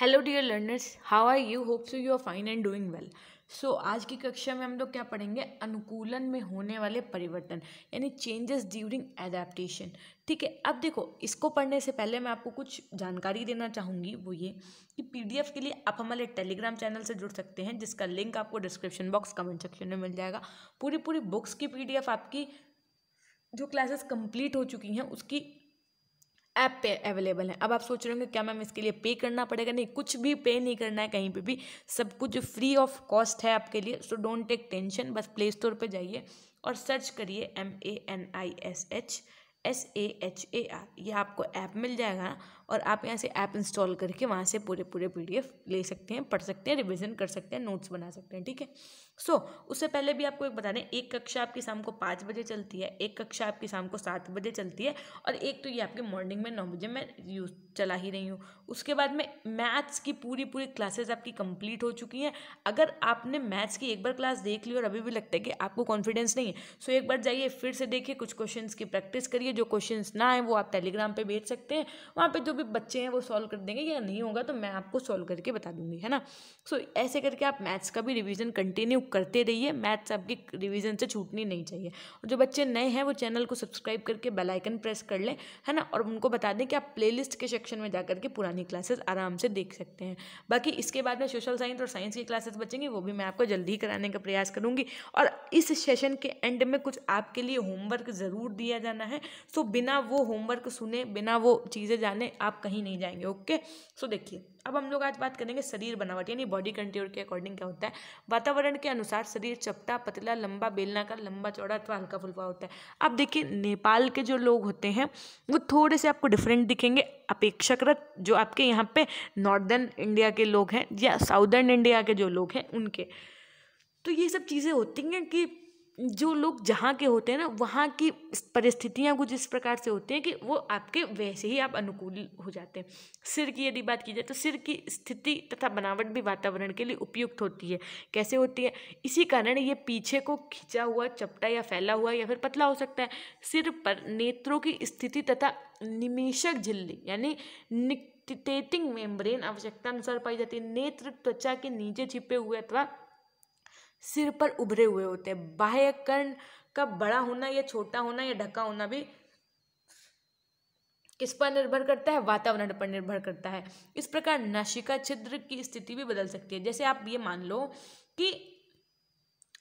Hello dear learners how are you hope so you are fine and doing well so आज की कक्षा में हम लोग क्या पढ़ेंगे अनुकूलन में होने वाले परिवर्तन यानी चेंजेस ड्यूरिंग एडेप्टेशन ठीक है अब देखो इसको पढ़ने से पहले मैं आपको कुछ जानकारी देना चाहूँगी वो ये कि पीडीएफ के लिए आप हमारे टेलीग्राम चैनल से जुड़ सकते हैं जिसका लिंक आपको डिस्क्रिप्शन बॉक्स कमेंट सेक्शन में मिल जाएगा पूरी पूरी बुक्स की पी आपकी जो क्लासेस कंप्लीट हो चुकी हैं उसकी ऐप पे अवेलेबल है अब आप सोच रहे होंगे क्या मैम इसके लिए पे करना पड़ेगा नहीं कुछ भी पे नहीं करना है कहीं पे भी सब कुछ फ्री ऑफ कॉस्ट है आपके लिए सो डोंट टेक टेंशन बस प्ले स्टोर पर जाइए और सर्च करिए M A N I S H S A H A R ये आपको ऐप मिल जाएगा ना और आप यहाँ से ऐप इंस्टॉल करके वहाँ से पूरे पूरे पी ले सकते हैं पढ़ सकते हैं रिविज़न कर सकते हैं नोट्स बना सकते हैं ठीक है सो so, उससे पहले भी आपको एक बता दें एक कक्षा आपकी शाम को पाँच बजे चलती है एक कक्षा आपकी शाम को सात बजे चलती है और एक तो ये आपकी मॉर्निंग में नौ बजे मैं यूज चला ही रही हूँ उसके बाद में मैथ्स की पूरी पूरी क्लासेस आपकी कंप्लीट हो चुकी हैं अगर आपने मैथ्स की एक बार क्लास देख ली और अभी भी लगता है कि आपको कॉन्फिडेंस नहीं है सो एक बार जाइए फिर से देखिए कुछ क्वेश्चन की प्रैक्टिस करिए जो क्वेश्चन ना आए वो आप टेलीग्राम पर भेज सकते हैं वहाँ पर जो भी बच्चे हैं वो सॉल्व कर देंगे या नहीं होगा तो मैं आपको सॉल्व करके बता दूंगी है ना सो so, ऐसे करके आप मैथ्स का भी रिविज़न कंटिन्यू करते रहिए मैथ्स आपकी रिविज़न से छूटनी नहीं चाहिए और जो बच्चे नए हैं वो चैनल को सब्सक्राइब करके बेलाइकन प्रेस कर लें है ना और उनको बता दें कि आप लिस्ट के सेक्शन में जाकर के पुरानी क्लासेस आराम से देख सकते हैं बाकी इसके बाद में सोशल साइंस और साइंस की क्लासेस बचेंगी वो भी मैं आपको जल्दी ही कराने का प्रयास करूँगी और इस सेशन के एंड में कुछ आपके लिए होमवर्क ज़रूर दिया जाना है सो बिना वो होमवर्क सुने बिना वो चीज़ें जाने आप आप कहीं नहीं जाएंगे ओके सो देखिए अब हम लोग आज बात करेंगे शरीर बनावट यानी बॉडी कंट्रोल के अकॉर्डिंग क्या होता है वातावरण के अनुसार शरीर चपटा पतला लंबा बेलनाकार लंबा चौड़ा अथवा हल्का फुल्का होता है अब देखिए नेपाल के जो लोग होते हैं वो थोड़े से आपको डिफरेंट दिखेंगे अपेक्षाकृत जो आपके यहाँ पे नॉर्दर्न इंडिया के लोग हैं या साउदर्न इंडिया के जो लोग हैं उनके तो ये सब चीज़ें होती हैं कि जो लोग जहाँ के होते हैं ना वहाँ की परिस्थितियाँ कुछ इस प्रकार से होती हैं कि वो आपके वैसे ही आप अनुकूल हो जाते हैं सिर की यदि बात की जाए तो सिर की स्थिति तथा बनावट भी वातावरण के लिए उपयुक्त होती है कैसे होती है इसी कारण ये पीछे को खींचा हुआ चपटा या फैला हुआ या फिर पतला हो सकता है सिर पर नेत्रों की स्थिति तथा निमेशक झिल्ली यानी निकटेटिंग मेम्ब्रेन आवश्यकता अनुसार पाई जाती है नेत्र त्वचा के नीचे छिपे हुए अथवा सिर पर उभरे हुए होते हैं बाह्य कर्ण का बड़ा होना या छोटा होना या ढका होना भी किस पर निर्भर करता है वातावरण पर निर्भर करता है इस प्रकार नाशिका छिद्र की स्थिति भी बदल सकती है जैसे आप ये मान लो कि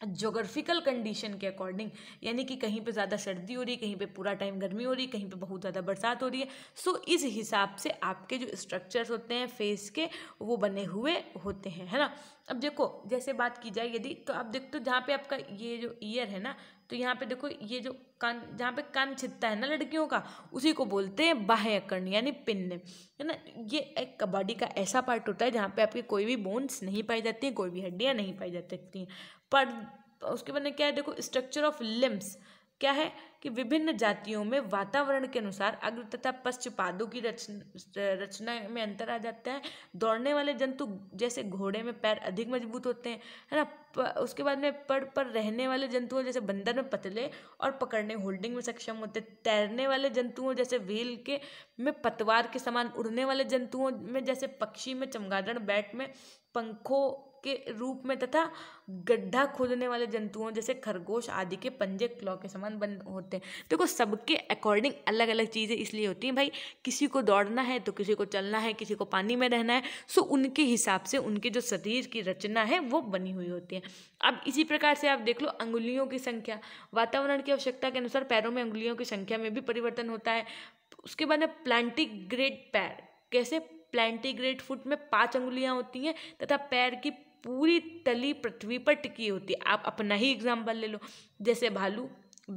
जोग्राफिकल कंडीशन के अकॉर्डिंग यानी कि कहीं पे ज़्यादा सर्दी हो रही है कहीं पे पूरा टाइम गर्मी हो रही है कहीं पे बहुत ज़्यादा बरसात हो रही है सो so, इस हिसाब से आपके जो स्ट्रक्चर्स होते हैं फेस के वो बने हुए होते हैं है ना अब देखो जैसे बात की जाए यदि तो आप देखते हो जहाँ पे आपका ये जो ईयर है ना तो यहाँ पे देखो ये जो कान जहाँ पे कान छिदता है ना लड़कियों का उसी को बोलते हैं बाह्य कर्ण यानी पिन्न है ना ये एक कबड्डी का ऐसा पार्ट होता है जहाँ पे आपकी कोई भी बोन्स नहीं पाई जाती हैं कोई भी हड्डियाँ नहीं पाई जा सकती हैं पर उसके बाद क्या है देखो स्ट्रक्चर ऑफ लिम्स क्या है कि विभिन्न जातियों में वातावरण के अनुसार अग्र तथा पश्च पादों की रचना रचना में अंतर आ जाता है दौड़ने वाले जंतु जैसे घोड़े में पैर अधिक मजबूत होते हैं है ना उसके बाद में पड़ पर रहने वाले जंतुओं जैसे बंदर में पतले और पकड़ने होल्डिंग में सक्षम होते हैं तैरने वाले जंतुओं जैसे व्हील के में पतवार के समान उड़ने वाले जंतुओं में जैसे पक्षी में चमगादड़ बैट में पंखों के रूप में तथा गड्ढा खोदने वाले जंतुओं जैसे खरगोश आदि के पंजे क्लॉ के समान बन होते हैं देखो तो सबके अकॉर्डिंग अलग अलग चीज़ें इसलिए होती हैं भाई किसी को दौड़ना है तो किसी को चलना है किसी को पानी में रहना है सो उनके हिसाब से उनके जो शरीर की रचना है वो बनी हुई होती है अब इसी प्रकार से आप देख लो अंगुलियों की संख्या वातावरण की आवश्यकता के अनुसार पैरों में अंगुलियों की संख्या में भी परिवर्तन होता है उसके बाद में प्लांटिक ग्रेड पैर कैसे प्लांटिग्रेट फुट में पांच अंगुलियां होती हैं तथा पैर की पूरी तली पृथ्वी पर टिकी होती है आप अपना ही एग्जाम्पल ले लो जैसे भालू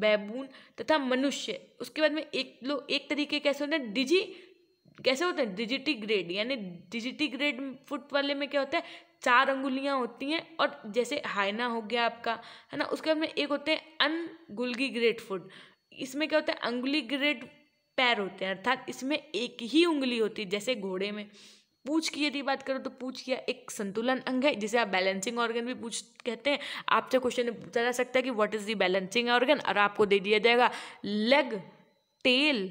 बैबून तथा मनुष्य उसके बाद में एक लोग एक तरीके कैसे होते हैं डिजी कैसे होते हैं डिजिटी ग्रेड यानी डिजिटी ग्रेड फुट वाले में क्या होता है चार अंगुलियां होती हैं और जैसे हाइना हो गया आपका है ना उसके बाद में एक होते हैं अनगुलगी ग्रेड फुट इसमें क्या होता है अंगुली ग्रेड पैर होते हैं अर्थात इसमें एक ही उंगली होती है जैसे घोड़े में पूछ की यदि बात करो तो पूछ किया एक संतुलन अंग है जिसे आप बैलेंसिंग ऑर्गन भी पूछ कहते हैं आपसे क्वेश्चन पूछा जा सकता है कि what is the balancing organ और आपको दे दिया जाएगा लेग टेल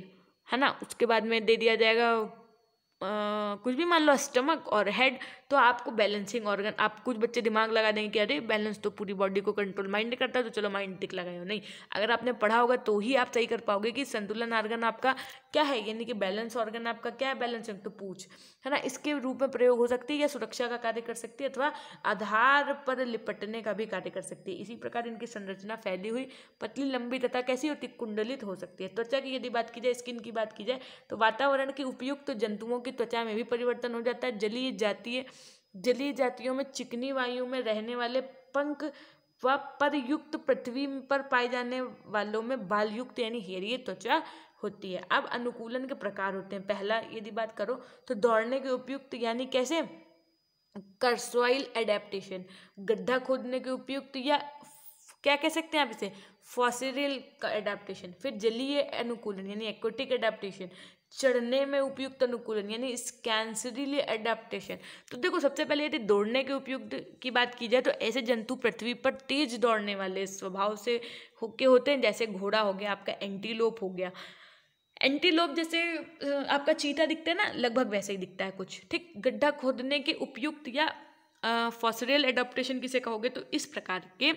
है ना उसके बाद में दे दिया जाएगा आ, कुछ भी मान लो स्टमक और हेड तो आपको बैलेंसिंग ऑर्गन आप कुछ बच्चे दिमाग लगा देंगे कि अरे बैलेंस तो पूरी बॉडी को कंट्रोल माइंड करता है तो चलो माइंड टिक लगाए नहीं अगर आपने पढ़ा होगा तो ही आप सही कर पाओगे कि संतुलन ऑर्गन आपका क्या है यानी कि बैलेंस ऑर्गन आपका क्या है बैलेंस तो पूछ है ना इसके रूप में प्रयोग हो सकती है या सुरक्षा का कार्य कर सकती है अथवा आधार पर लिपटने का भी कार्य कर सकती है इसी प्रकार इनकी संरचना फैली हुई पतली लंबी तथा कैसी होती कुंडलित हो सकती है त्वचा की यदि बात की जाए स्किन की बात की जाए तो वातावरण के उपयुक्त जंतुओं की त्वचा में भी परिवर्तन हो जाता है जलीय जातीय जलीय जातियों में चिकनी वायु में रहने वाले पंख व परयुक्त पृथ्वी पर पाए जाने वालों में बालयुक्त यानी हेरिय त्वचा होती है अब अनुकूलन के प्रकार होते हैं पहला यदि बात करो तो दौड़ने के उपयुक्त यानी कैसे करसॉइल एडेप्टेशन गड्ढा खोदने के उपयुक्त या क्या कह सकते हैं आप इसे फॉसिल का एडाप्टेशन फिर जलीय अनुकूलन यानी एक्वेटिक एडाप्टेशन चढ़ने में उपयुक्त अनुकूलन यानी स्कैंसरीली एडाप्टेशन तो देखो सबसे पहले यदि दौड़ने के उपयुक्त की बात की जाए तो ऐसे जंतु पृथ्वी पर तेज दौड़ने वाले स्वभाव से होके होते हैं जैसे घोड़ा हो गया आपका एंटीलोप हो गया एंटीलोप जैसे आपका चीता दिखता है ना लगभग वैसे ही दिखता है कुछ ठीक गड्ढा खोदने के उपयुक्त या फॉसरियल एडाप्टेशन किसे कहोगे तो इस प्रकार के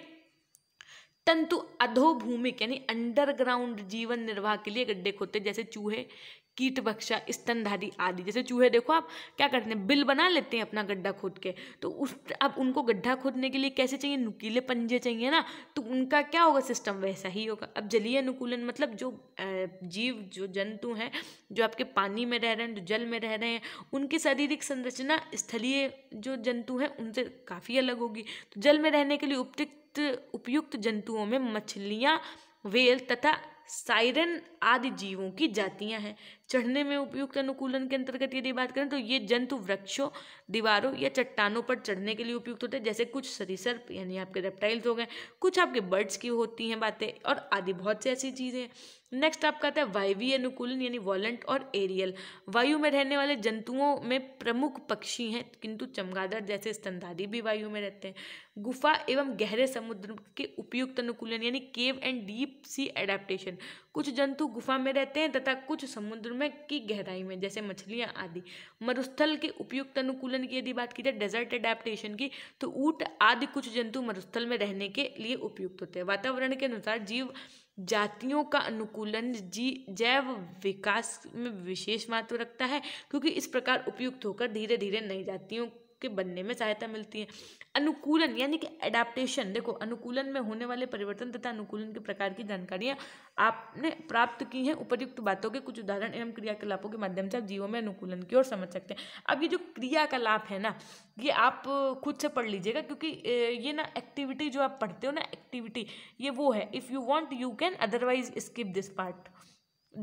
तंतु अधोभूमिक यानी अंडरग्राउंड जीवन निर्वाह के लिए गड्ढे खोदते जैसे चूहे कीट बख्शा स्तनधारी आदि जैसे चूहे देखो आप क्या करते हैं बिल बना लेते हैं अपना गड्ढा खोद के तो उस अब उनको गड्ढा खोदने के लिए कैसे चाहिए नुकीले पंजे चाहिए ना तो उनका क्या होगा सिस्टम वैसा ही होगा अब जलीय अनुकूलन मतलब जो जीव जो जंतु हैं जो आपके पानी में रह रहे हैं जो जल में रह रहे हैं उनकी शारीरिक संरचना स्थलीय जो जंतु हैं उनसे काफ़ी अलग होगी तो जल में रहने के लिए उपयुक्त उपयुक्त उपयुक्त जंतुओं में मछलियाँ वेल तथा साइरन आदि जीवों की जातियाँ हैं चढ़ने में उपयुक्त अनुकूलन के अंतर्गत यदि बात करें तो ये जंतु वृक्षों दीवारों या चट्टानों पर चढ़ने के लिए उपयुक्त होते हैं जैसे कुछ सरीसर यानी आपके रेप्टाइल्स हो गए कुछ आपके बर्ड्स की होती हैं बातें और आदि बहुत सी ऐसी चीज़ें हैं नेक्स्ट आपका आता है वायवीय अनुकूलन यानी वॉलेंट और एरियल वायु में रहने वाले जंतुओं में प्रमुख पक्षी हैं किंतु चमगादड़ जैसे स्तनधारी भी वायु में रहते हैं गुफा एवं गहरे समुद्र के उपयुक्त अनुकूलन यानी cave and deep sea adaptation कुछ जंतु गुफा में रहते हैं तथा कुछ समुद्र समुद्र में की गहराई में जैसे मछलियाँ आदि मरुस्थल के उपयुक्त अनुकूलन की यदि बात की जाए डेजर्ट एडेप्टेशन की तो ऊट आदि कुछ जंतु मरुस्थल में रहने के लिए उपयुक्त होते हैं वातावरण के अनुसार जीव जातियों का अनुकूलन जी जैव विकास में विशेष महत्व रखता है क्योंकि इस प्रकार उपयुक्त होकर धीरे धीरे नई जातियों के बनने में सहायता मिलती है अनुकूलन यानी कि एडाप्टेशन देखो अनुकूलन में होने वाले परिवर्तन तथा अनुकूलन के प्रकार की जानकारियाँ आपने प्राप्त की हैं उपयुक्त बातों के कुछ उदाहरण एवं क्रियाकलापों के माध्यम से आप जीवन में अनुकूलन की ओर समझ सकते हैं अब ये जो क्रियाकलाप है ना ये आप खुद से पढ़ लीजिएगा क्योंकि ये ना एक्टिविटी जो आप पढ़ते हो ना एक्टिविटी ये वो है if you want you can otherwise skip this part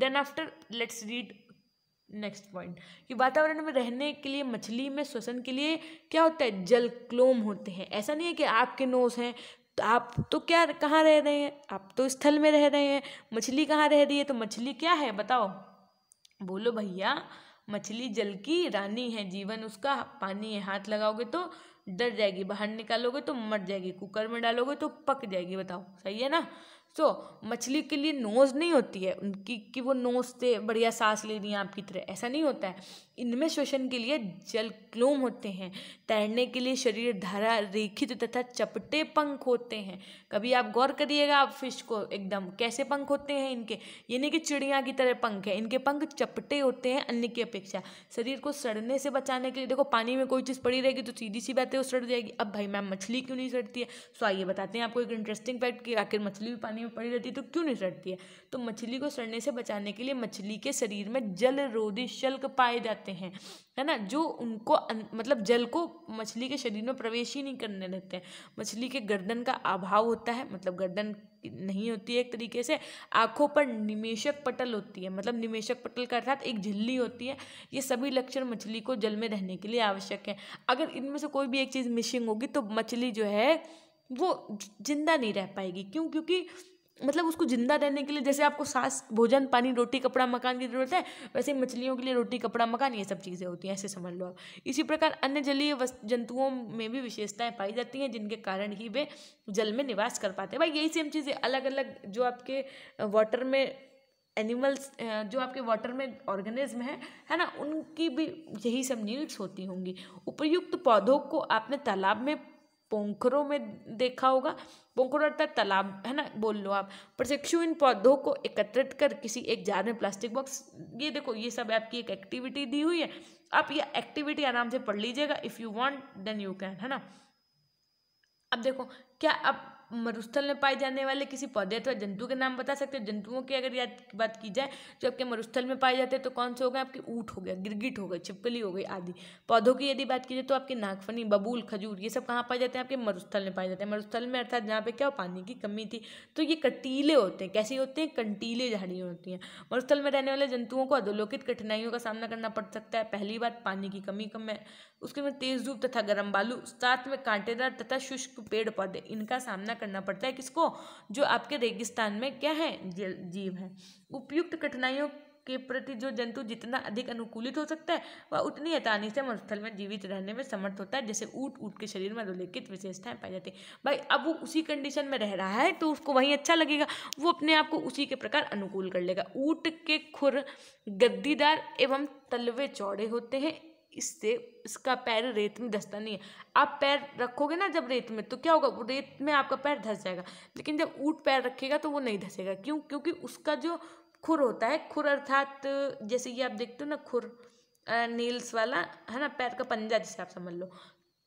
then after let's read next point कि वातावरण में रहने के लिए मछली में श्वसन के लिए क्या होता है जल क्लोम होते हैं ऐसा नहीं है कि आपके नोस हैं तो आप तो क्या कहाँ रह रहे हैं आप तो स्थल में रह रहे हैं मछली कहाँ रह रही है तो मछली क्या है बताओ बोलो भैया मछली जल की रानी है जीवन उसका पानी है हाथ लगाओगे तो डर जाएगी बाहर निकालोगे तो मर जाएगी कुकर में डालोगे तो पक जाएगी बताओ सही है ना सो मछली के लिए नोज़ नहीं होती है उनकी कि वो नोज़ से बढ़िया सांस ले रही हैं आपकी तरह ऐसा नहीं होता है इनमें श्वसन के लिए जल क्लोम होते हैं तैरने के लिए शरीर धारा रेखित तथा चपटे पंख होते हैं कभी आप गौर करिएगा आप फिश को एकदम कैसे पंख होते हैं इनके ये नहीं कि चिड़िया की तरह पंख है इनके पंख चपटे होते हैं अन्य की अपेक्षा शरीर को सड़ने से बचाने के लिए देखो पानी में कोई चीज़ पड़ी रहेगी तो सीधी सी बात है वो सड़ जाएगी अब भाई मैम मछली क्यों नहीं सड़ती है सो आइए बताते हैं आपको एक इंटरेस्टिंग फैक्ट कि आखिर मछली भी पानी पानी में पड़ी रहती है तो क्यों नहीं सड़ती है तो मछली को सड़ने से बचाने के लिए मछली के शरीर में जल रोधी शल्क पाए जाते हैं है ना जो उनको अं, मतलब जल को मछली के शरीर में प्रवेश ही नहीं करने देते हैं मछली के गर्दन का अभाव होता है मतलब गर्दन नहीं होती है एक तरीके से आंखों पर निमेशक पटल होती है मतलब निमेशक पटल का अर्थात एक झिल्ली होती है ये सभी लक्षण मछली को जल में रहने के लिए आवश्यक है अगर इनमें से कोई भी एक चीज़ मिसिंग होगी तो मछली जो है वो जिंदा नहीं रह पाएगी क्यों क्योंकि मतलब उसको जिंदा रहने के लिए जैसे आपको सांस भोजन पानी रोटी कपड़ा मकान की जरूरत है वैसे मछलियों के लिए रोटी कपड़ा मकान ये सब चीज़ें होती हैं ऐसे समझ लो आप इसी प्रकार अन्य जलीय जंतुओं में भी विशेषताएं पाई जाती हैं जिनके कारण ही वे जल में निवास कर पाते हैं भाई यही सेम चीज़ें अलग अलग जो आपके वाटर में एनिमल्स जो आपके वाटर में ऑर्गेनिज्म है है ना उनकी भी यही सब नीड्स होती होंगी उपयुक्त पौधों को आपने तालाब में पोखरों में देखा होगा पोखर अर्थात तालाब है ना बोल लो आप प्रशिक्षु इन पौधों को एकत्रित कर किसी एक जार में प्लास्टिक बॉक्स ये देखो ये सब आपकी एक एक्टिविटी दी हुई है आप ये एक्टिविटी आराम से पढ़ लीजिएगा if you want then you can है ना अब देखो क्या अब मरुस्थल में पाए जाने वाले किसी पौधे अथवा जंतु के नाम बता सकते हैं जंतुओं की अगर याद बात की जाए जो आपके मरुस्थल में पाए जाते हैं तो कौन से हो गए आपके ऊट हो गया गिरगिट हो गई छिपकली हो गई आदि पौधों की यदि बात की जाए तो आपकी नागफनी बबूल खजूर ये सब कहाँ पाए जाते हैं आपके मरुस्थल में पाए जाते हैं मरुस्थल में अर्थात जहाँ पे क्या हो पानी की कमी थी तो ये कटीले होते हैं कैसे होते हैं कंटीले झाड़ियाँ होती हैं मरुस्थल में रहने वाले जंतुओं को अधोलोकित कठिनाइयों का सामना करना पड़ सकता है पहली बात पानी की कमी कम है उसके बाद तेज धूप तथा गर्म बालू साथ में कांटेदार तथा शुष्क पेड़ पौधे इनका सामना करना पड़ता है किसको जो आपके रेगिस्तान में क्या है जीव है उपयुक्त कठिनाइयों के प्रति जो जंतु जितना अधिक अनुकूलित हो सकता है वह उतनी आसानी से मरुस्थल में जीवित रहने में समर्थ होता है जैसे ऊट ऊट के शरीर में अधोलेखित विशेषताएं पाई जाती है भाई अब वो उसी कंडीशन में रह रहा है तो उसको वहीं अच्छा लगेगा वो अपने आप को उसी के प्रकार अनुकूल कर लेगा ऊट के खुर गद्दीदार एवं तलवे चौड़े होते हैं इससे इसका पैर रेत में धसता नहीं है आप पैर रखोगे ना जब रेत में तो क्या होगा रेत में आपका पैर धस जाएगा लेकिन जब ऊँट पैर रखेगा तो वो नहीं धंसेगा क्यों क्योंकि उसका जो खुर होता है खुर अर्थात जैसे ये आप देखते हो ना खुर नील्स वाला है ना पैर का पंजा जिसे आप समझ लो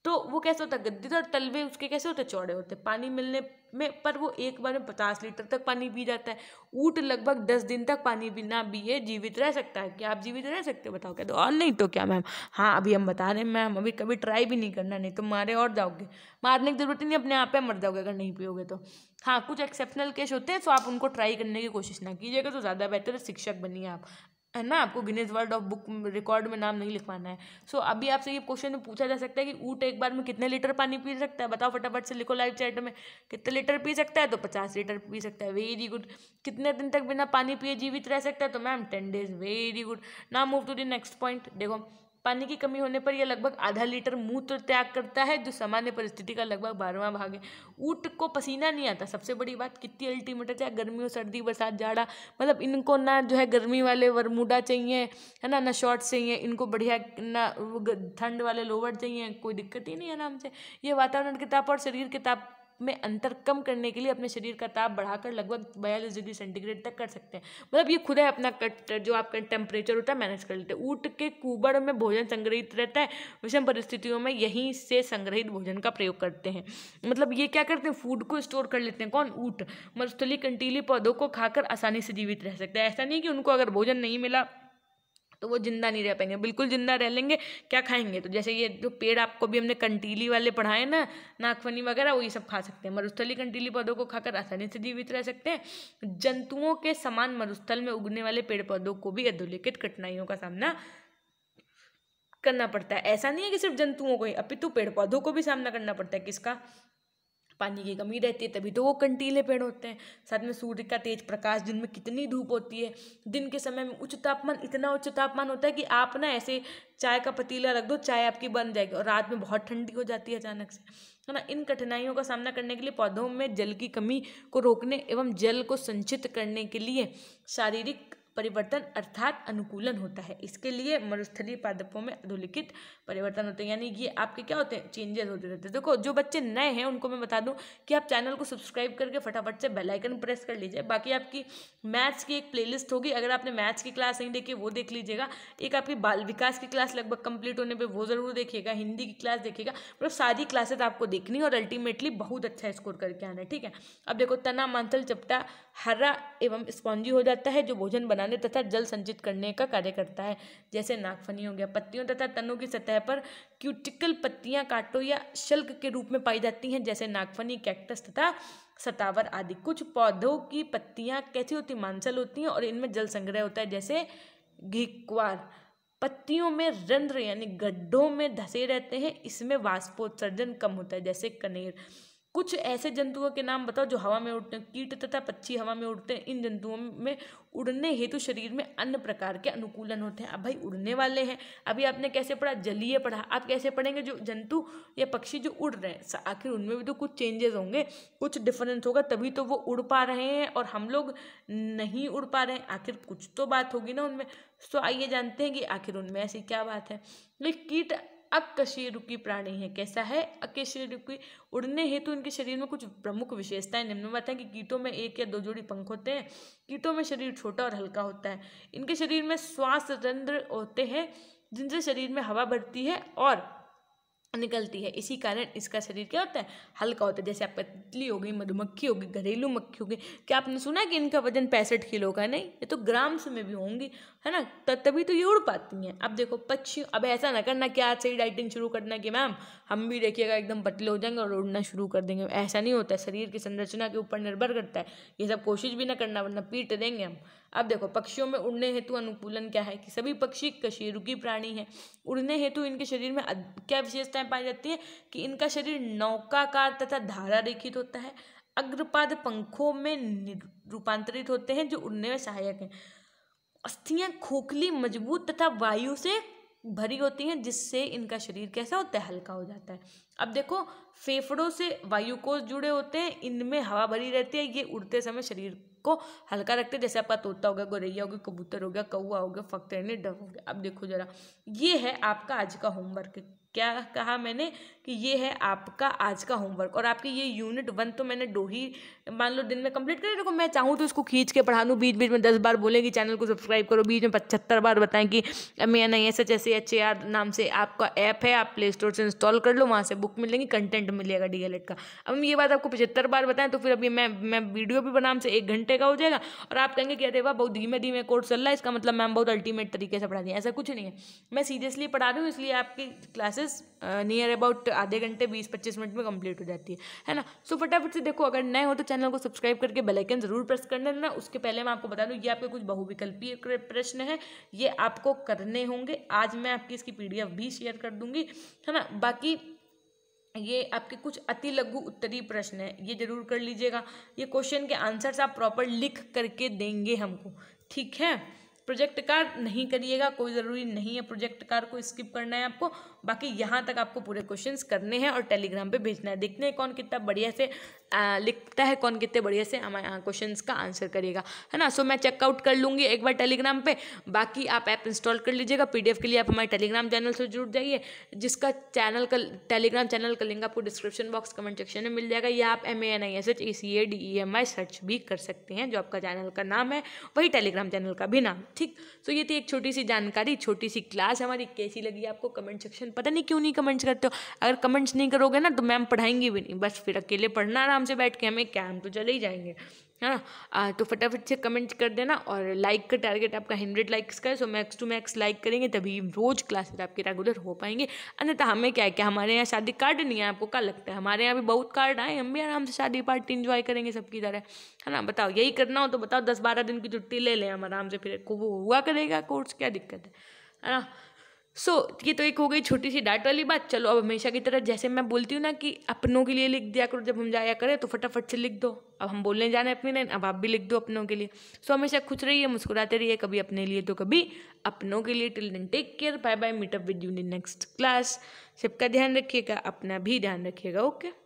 तो वो कैसे होता है तो और तलवे उसके कैसे होते चौड़े होते पानी मिलने में पर वो एक बार में पचास लीटर तक पानी पी जाता है ऊँट लगभग दस दिन तक पानी बिना है जीवित रह सकता है क्या आप जीवित रह सकते हो बताओ क्या तो और नहीं तो क्या मैम हाँ अभी हम बता रहे हैं मैम अभी कभी ट्राई भी नहीं करना नहीं तो मारे और जाओगे मारने की ज़रूरत नहीं अपने आप पर मर जाओगे अगर नहीं पियोगे तो हाँ कुछ एक्सेप्शनल केस होते हैं तो आप उनको ट्राई करने की कोशिश ना कीजिएगा तो ज़्यादा बेहतर शिक्षक बनिए आप है ना आपको Guinness world of book record में नाम नहीं लिखवाना है सो so, अभी आपसे ये क्वेश्चन में पूछा जा सकता है कि ऊँट एक बार में कितने लीटर पानी पी सकता है बताओ फटाफट से लिखो लाइव चैट में कितने लीटर पी सकता है तो पचास लीटर पी सकता है वेरी गुड कितने दिन तक बिना पानी पिए जीवित रह सकता है तो ma'am ten days very good ना move to the next point देखो पानी की कमी होने पर यह लगभग आधा लीटर मूत्र त्याग करता है जो सामान्य परिस्थिति का लगभग बारहवा भाग है ऊँट को पसीना नहीं आता सबसे बड़ी बात कितनी अल्टीमेट है चाहे गर्मी हो सर्दी बरसात जाड़ा मतलब इनको ना जो है गर्मी वाले वरमूडा चाहिए है ना ना शॉर्ट्स चाहिए इनको बढ़िया ना ठंड वाले लोवर चाहिए कोई दिक्कत ही नहीं है आराम से ये वातावरण के ताप और शरीर के ताप में अंतर कम करने के लिए अपने शरीर का ताप बढ़ाकर लगभग बयालीस डिग्री सेंटीग्रेड तक कर सकते हैं मतलब ये खुद है अपना कट जो आपका टेम्परेचर होता है मैनेज कर लेते हैं ऊट के कुबड़ में भोजन संग्रहित रहता है विषम परिस्थितियों में यहीं से संग्रहित भोजन का प्रयोग करते हैं मतलब ये क्या करते हैं फूड को स्टोर कर लेते हैं कौन ऊट मरुस्थली कंटीली पौधों को खाकर आसानी से जीवित रह सकते हैं ऐसा नहीं कि उनको अगर भोजन नहीं मिला तो वो जिंदा नहीं रह पाएंगे बिल्कुल जिंदा रह लेंगे क्या खाएंगे तो जैसे ये जो पेड़ आपको भी हमने कंटीली वाले पढ़ाए ना नागफनी वगैरह वो ये सब खा सकते हैं मरुस्थली कंटीली पौधों को खाकर आसानी से जीवित रह सकते हैं जंतुओं के समान मरुस्थल में उगने वाले पेड़ पौधों को भी अधोलिखित कठिनाइयों का सामना करना पड़ता है ऐसा नहीं है कि सिर्फ जंतुओं को ही अपितु पेड़ पौधों को भी सामना करना पड़ता है किसका पानी की कमी रहती है तभी तो वो कंटीले पेड़ होते हैं साथ में सूर्य का तेज प्रकाश दिन में कितनी धूप होती है दिन के समय में उच्च तापमान इतना उच्च तापमान होता है कि आप ना ऐसे चाय का पतीला रख दो चाय आपकी बन जाएगी और रात में बहुत ठंडी हो जाती है अचानक से है ना इन कठिनाइयों का सामना करने के लिए पौधों में जल की कमी को रोकने एवं जल को संचित करने के लिए शारीरिक परिवर्तन अर्थात अनुकूलन होता है इसके लिए मरुस्थलीय पादपों में अधोलिखित परिवर्तन होते हैं यानी ये आपके क्या होते हैं चेंजेस होते रहते हैं देखो जो बच्चे नए हैं उनको मैं बता दूं कि आप चैनल को सब्सक्राइब करके फटाफट से बेल आइकन प्रेस कर लीजिए बाकी आपकी मैथ्स की एक प्ले होगी अगर आपने मैथ्स की क्लास नहीं देखी वो देख लीजिएगा एक आपकी बाल विकास की क्लास लगभग कंप्लीट होने पर वो ज़रूर देखिएगा हिंदी की क्लास देखिएगा मतलब सारी क्लासेस आपको देखनी और अल्टीमेटली बहुत अच्छा स्कोर करके आना है ठीक है अब देखो तना मांथल चपटा हरा एवं स्पॉन्जी हो जाता है जो भोजन बना बनाने तथा जल संचित करने का कार्य करता है जैसे नागफनी हो गया पत्तियों तथा तनों की सतह पर क्यूटिकल पत्तियां काटो या शल्क के रूप में पाई जाती हैं जैसे नागफनी कैक्टस तथा सतावर आदि कुछ पौधों की पत्तियां कैसी होती मांसल होती हैं और इनमें जल संग्रह होता है जैसे घिक्वार पत्तियों में रंध्र यानी गड्ढों में धसे रहते हैं इसमें वाष्पोत्सर्जन कम होता है जैसे कनेर कुछ ऐसे जंतुओं के नाम बताओ जो हवा में उड़ते हैं कीट तथा पक्षी हवा में उड़ते हैं इन जंतुओं में उड़ने हेतु शरीर में अन्य प्रकार के अनुकूलन होते हैं अब भाई उड़ने वाले हैं अभी आपने कैसे पढ़ा जलीय पढ़ा आप कैसे पढ़ेंगे जो जंतु या पक्षी जो उड़ रहे हैं आखिर उनमें भी तो कुछ चेंजेस होंगे कुछ डिफरेंस होगा तभी तो वो उड़ पा रहे हैं और हम लोग नहीं उड़ पा रहे हैं आखिर कुछ तो बात होगी ना उनमें तो आइए जानते हैं कि आखिर उनमें ऐसी क्या बात है कीट अब रुकी प्राणी है कैसा है अकेशेरुकी उड़ने हेतु तो इनके शरीर में कुछ प्रमुख विशेषताएं निम्न में बताएं कि कीटों में एक या दो जोड़ी पंख होते हैं कीटों में शरीर छोटा और हल्का होता है इनके शरीर में श्वास रंध्र होते हैं जिनसे शरीर में हवा भरती है और निकलती है इसी कारण इसका शरीर क्या होता है हल्का होता है जैसे आपका पतली हो गई मधुमक्खी होगी घरेलू मक्खी होगी क्या आपने सुना कि इनका वजन पैंसठ किलो का नहीं ये तो ग्राम्स में भी होंगी है ना तभी तो ये उड़ पाती हैं अब देखो पक्षी अब ऐसा ना करना कि आज से ही डाइटिंग शुरू करना कि मैम हम भी देखिएगा एकदम पतले हो जाएंगे और उड़ना शुरू कर देंगे ऐसा नहीं होता शरीर की संरचना के ऊपर निर्भर करता है ये सब कोशिश भी ना करना वरना पीट देंगे हम अब देखो पक्षियों में उड़ने हेतु अनुकूलन क्या है कि सभी पक्षी कशेरुकी प्राणी हैं उड़ने हेतु इनके शरीर में क्या विशेषताएं पाई जाती हैं कि इनका शरीर नौकाकार तथा धारा रेखित होता है अग्रपाद पंखों में रूपांतरित होते हैं जो उड़ने में सहायक हैं अस्थियां खोखली मजबूत तथा वायु से भरी होती हैं जिससे इनका शरीर कैसा होता है हल्का हो जाता है अब देखो फेफड़ों से वायु जुड़े होते हैं इनमें हवा भरी रहती है ये उड़ते समय शरीर को हल्का रखते जैसे आपका तोता हो गया गोरैया हो गया कबूतर हो गया कौआ हो गया फकते डर हो गया अब देखो जरा ये है आपका आज का होमवर्क क्या कहा मैंने कि ये है आपका आज का होमवर्क और आपकी ये यूनिट वन तो मैंने दो ही मान लो दिन में कंप्लीट करी देखो मैं चाहूँ तो इसको खींच के पढ़ा लूँ बीच बीच में दस बार कि चैनल को सब्सक्राइब करो बीच में पचहत्तर बार बताएं कि मैं नहीं S H S H R नाम से आपका ऐप है आप प्ले स्टोर से इंस्टॉल कर लो वहाँ से बुक मिलेंगी कंटेंट मिलेगा डी एल एड का अब हम ये बात आपको पचहत्तर बार बताएं तो फिर अभी मैं मैं वीडियो भी बनाम से एक घंटे का हो जाएगा और आप कहेंगे कि अरे वाह बहुत धीमे धीमे कोर्स चल रहा है इसका मतलब मैम बहुत अल्टीमेट तरीके से पढ़ा दी ऐसा कुछ नहीं है मैं सीरियसली पढ़ा रही हूँ इसलिए आपकी क्लासेस क्लासेस नियर अबाउट आधे घंटे बीस पच्चीस मिनट में कंप्लीट हो जाती है है ना सो so, फटाफट से देखो अगर नए हो तो चैनल को सब्सक्राइब करके बेल आइकन जरूर प्रेस कर लेना उसके पहले मैं आपको बता दूँ ये आपके कुछ बहुविकल्पीय प्रश्न है ये आपको करने होंगे आज मैं आपकी इसकी पी भी शेयर कर दूंगी है ना बाकी ये आपके कुछ अति लघु उत्तरी प्रश्न है ये जरूर कर लीजिएगा ये क्वेश्चन के आंसर्स आप प्रॉपर लिख करके देंगे हमको ठीक है प्रोजेक्ट कार नहीं करिएगा कोई ज़रूरी नहीं है प्रोजेक्ट कार को स्किप करना है आपको बाकी यहाँ तक आपको पूरे क्वेश्चन करने हैं और टेलीग्राम पर भेजना है देखने कौन कितना बढ़िया से लिखता है कौन कितने बढ़िया से हमारे क्वेश्चन का आंसर करेगा है ना सो मैं चेकआउट कर लूँगी एक बार टेलीग्राम पर बाकी आप ऐप इंस्टॉल कर लीजिएगा पी के लिए आप हमारे टेलीग्राम चैनल से जुड़ जाइए जिसका चैनल का टेलीग्राम चैनल का लिंक आपको डिस्क्रिप्शन बॉक्स कमेंट सेक्शन में मिल जाएगा या आप M A N I S H E C A D E M I search भी कर सकते हैं जो आपका चैनल का नाम है वही टेलीग्राम चैनल का भी नाम ठीक सो so, ये थी एक छोटी सी जानकारी छोटी सी क्लास हमारी कैसी लगी आपको कमेंट सेक्शन पता नहीं क्यों नहीं कमेंट्स करते हो अगर कमेंट्स नहीं करोगे ना तो मैम पढ़ाएंगी भी नहीं बस फिर अकेले पढ़ना आराम से बैठ के हमें क्या हम तो चले ही जाएंगे है हाँ, ना तो फटाफट से कमेंट कर देना और लाइक का टारगेट आपका हंड्रेड लाइक्स का है so max to max like करेंगे तभी रोज़ क्लासेस आपके रेगुलर हो पाएंगे अन्यथा हमें क्या है क्या हमारे यहाँ शादी कार्ड नहीं है आपको क्या लगता है हमारे यहाँ भी बहुत कार्ड आए हम भी आराम से शादी पार्टी इन्जॉय करेंगे सबकी तरह है ना बताओ यही करना हो तो बताओ दस बारह दिन की छुट्टी ले लें हम आराम से फिर वो हुआ करेगा कोर्स क्या दिक्कत है है ना सो so, ये तो एक हो गई छोटी सी डाट वाली बात चलो अब हमेशा की तरह जैसे मैं बोलती हूँ ना कि अपनों के लिए लिख दिया करो जब हम जाया करें तो फटाफट से लिख दो अब हम बोलने जाने अपने अपनी लाइन अब आप भी लिख दो अपनों के लिए सो so, हमेशा खुश रहिए मुस्कुराते रहिए कभी अपने लिए तो कभी अपनों के लिए till then take care bye bye meet up with you in next class सबका ध्यान रखिएगा अपना भी ध्यान रखिएगा ओके okay?